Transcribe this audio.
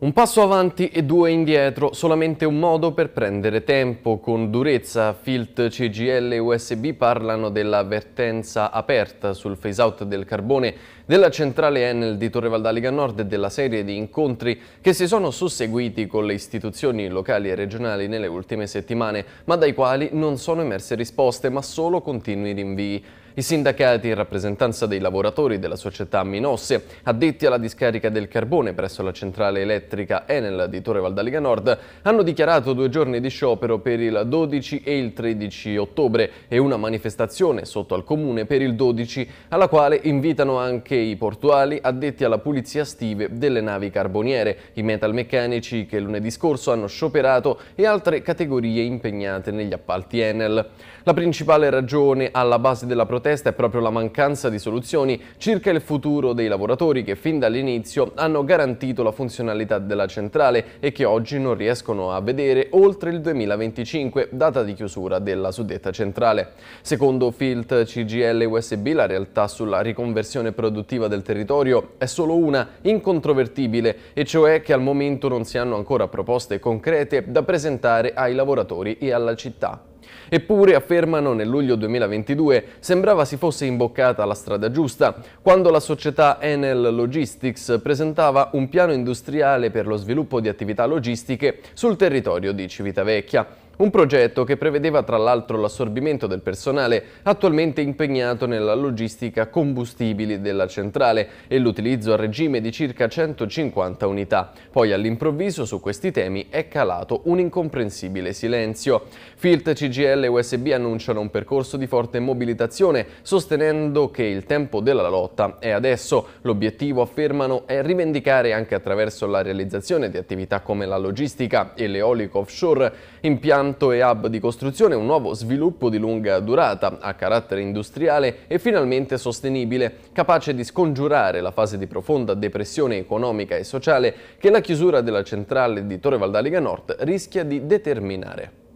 Un passo avanti e due indietro, solamente un modo per prendere tempo. Con durezza, Filt, CGL e USB parlano dell'avvertenza aperta sul phase-out del carbone della centrale Enel di Torre Valdaliga Nord e della serie di incontri che si sono susseguiti con le istituzioni locali e regionali nelle ultime settimane, ma dai quali non sono emerse risposte, ma solo continui rinvii. I sindacati in rappresentanza dei lavoratori della società Minosse, addetti alla discarica del carbone presso la centrale elettrica elettrica Enel di Torre Valdalega Nord hanno dichiarato due giorni di sciopero per il 12 e il 13 ottobre e una manifestazione sotto al comune per il 12 alla quale invitano anche i portuali addetti alla pulizia stive delle navi carboniere, i metalmeccanici che lunedì scorso hanno scioperato e altre categorie impegnate negli appalti Enel. La principale ragione alla base della protesta è proprio la mancanza di soluzioni circa il futuro dei lavoratori che fin dall'inizio hanno garantito la funzionalità della centrale e che oggi non riescono a vedere oltre il 2025, data di chiusura della suddetta centrale. Secondo Filt CGL USB la realtà sulla riconversione produttiva del territorio è solo una, incontrovertibile, e cioè che al momento non si hanno ancora proposte concrete da presentare ai lavoratori e alla città. Eppure, affermano, nel luglio 2022 sembrava si fosse imboccata la strada giusta, quando la società Enel Logistics presentava un piano industriale per lo sviluppo di attività logistiche sul territorio di Civitavecchia. Un progetto che prevedeva tra l'altro l'assorbimento del personale attualmente impegnato nella logistica combustibili della centrale e l'utilizzo a regime di circa 150 unità. Poi all'improvviso su questi temi è calato un incomprensibile silenzio. Filt, CGL e USB annunciano un percorso di forte mobilitazione sostenendo che il tempo della lotta è adesso. L'obiettivo, affermano, è rivendicare anche attraverso la realizzazione di attività come la logistica e l'eolico offshore impianti impianto e hub di costruzione un nuovo sviluppo di lunga durata, a carattere industriale e finalmente sostenibile, capace di scongiurare la fase di profonda depressione economica e sociale che la chiusura della centrale di Torre Valdaliga Nord rischia di determinare.